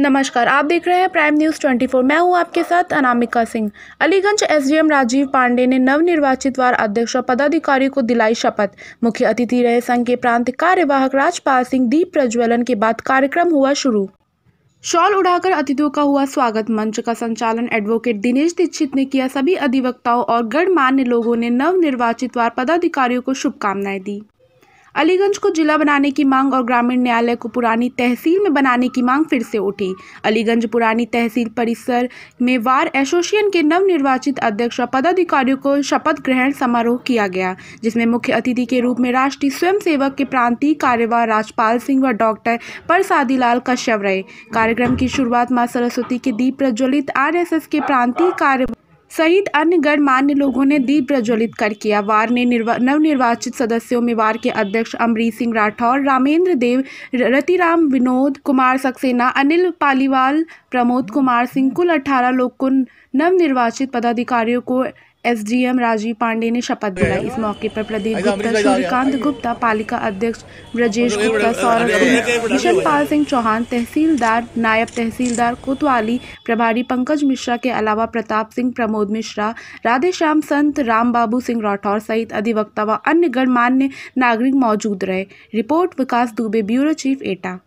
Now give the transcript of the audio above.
नमस्कार आप देख रहे हैं प्राइम न्यूज़ 24 मैं हूं आपके साथ अनामिका सिंह अलीगंज एसडीएम राजीव पांडे ने नव निर्वाचित वार अध्यक्ष और पदाधिकारी को दिलाई शपथ मुख्य अतिथि रहे संघ के प्रांत कार्यवाहक राजपाल सिंह दीप प्रज्वलन के बाद कार्यक्रम हुआ शुरू शॉल उड़ाकर अतिथियों का हुआ स्वागत मंच का संचालन एडवोकेट दिनेश दीक्षित ने किया सभी अधिवक्ताओं और गणमान्य लोगों ने नव निर्वाचित वार पदाधिकारियों को शुभकामनाएं दी अलीगंज को जिला बनाने की मांग और ग्रामीण न्यायालय को पुरानी तहसील में बनाने की मांग फिर से उठी अलीगंज पुरानी तहसील परिसर में वार एसोसिएशन के नवनिर्वाचित अध्यक्ष और पदाधिकारियों को शपथ ग्रहण समारोह किया गया जिसमें मुख्य अतिथि के रूप में राष्ट्रीय स्वयंसेवक के प्रांतीय कार्यवाह राजपाल सिंह व डॉक्टर परसादी लाल कश्यप रहे कार्यक्रम की शुरुआत माँ सरस्वती के दीप प्रज्वलित आर के प्रांतीय कार्य सहित अन्य गणमान्य लोगों ने दीप प्रज्वलित कर किया वार ने नवनिर्वाचित सदस्यों में वार के अध्यक्ष अमरीत सिंह राठौर रामेंद्र देव रतिराम विनोद कुमार सक्सेना अनिल पालीवाल प्रमोद कुमार सिंह कुल अठारह लोग को नवनिर्वाचित पदाधिकारियों को एसडीएम राजीव पांडे ने शपथ दिलाई इस मौके पर प्रदीप गुप्ता सूर्यकांत गुप्ता पालिका अध्यक्ष ब्रजेश गुप्ता सौरभ किशन पाल सिंह चौहान तहसीलदार नायब तहसीलदार कोतवाली प्रभारी पंकज मिश्रा के अलावा प्रताप सिंह प्रमोद मिश्रा राधेश्याम संत राम बाबू सिंह राठौर सहित अधिवक्ता व अन्य गणमान्य नागरिक मौजूद रहे report Vikas Dubey bureau chief एटा